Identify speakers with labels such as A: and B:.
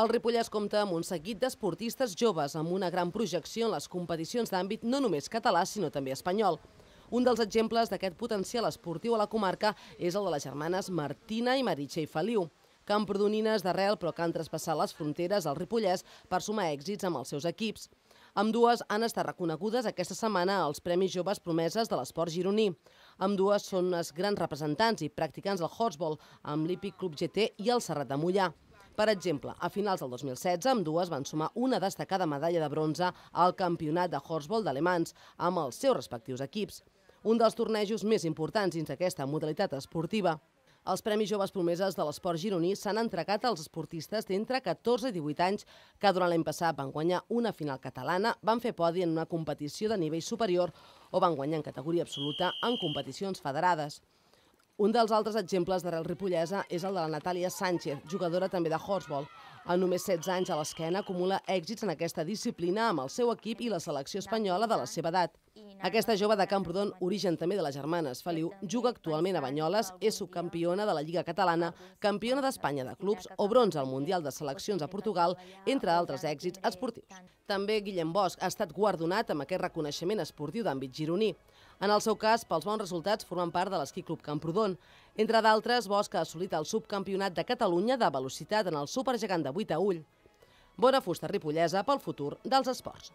A: El Ripollès compta amb un seguit d'esportistes joves amb una gran projecció en les competicions d'àmbit no només català, sinó també espanyol. Un dels exemples d'aquest potencial esportiu a la comarca és el de les germanes Martina i i Feliu, camprodonines d'arrel però que han traspassat les fronteres al Ripollès per sumar èxits amb els seus equips. Amb dues han estat reconegudes aquesta setmana als Premis Joves Promeses de l'Esport Gironí. Amb dues són unes grans representants i practicants del Horsball amb l'Hípic Club GT i el Serrat de Mollà. Per exemple, a finals del 2016, amb dues van sumar una destacada medalla de bronze al campionat de Horsball d'Alemans amb els seus respectius equips, un dels tornejos més importants dins aquesta modalitat esportiva. Els Premis Joves Promeses de l'Esport gironí s'han entregat als esportistes d'entre 14 i 18 anys que durant l'any passat van guanyar una final catalana, van fer podi en una competició de nivell superior o van guanyar en categoria absoluta en competicions federades. Un dels altres exemples d'arrel ripollesa és el de la Natàlia Sánchez, jugadora també de Horsball. A només 16 anys a l'esquena acumula èxits en aquesta disciplina amb el seu equip i la selecció espanyola de la seva edat. Aquesta jove de Camprodon, origen també de les germanes Feliu, juga actualment a Banyoles, és subcampiona de la Lliga Catalana, campiona d'Espanya de clubs o bronze al Mundial de Seleccions a Portugal, entre altres èxits esportius. També Guillem Bosch ha estat guardonat amb aquest reconeixement esportiu d'àmbit gironí. En el seu cas, pels bons resultats, formen part de l'Esquí Club Camprodon. Entre d'altres, Bosch ha assolit el subcampionat de Catalunya de velocitat en el supergegant de 8 a Ull. Bona fusta ripollesa pel futur dels esports.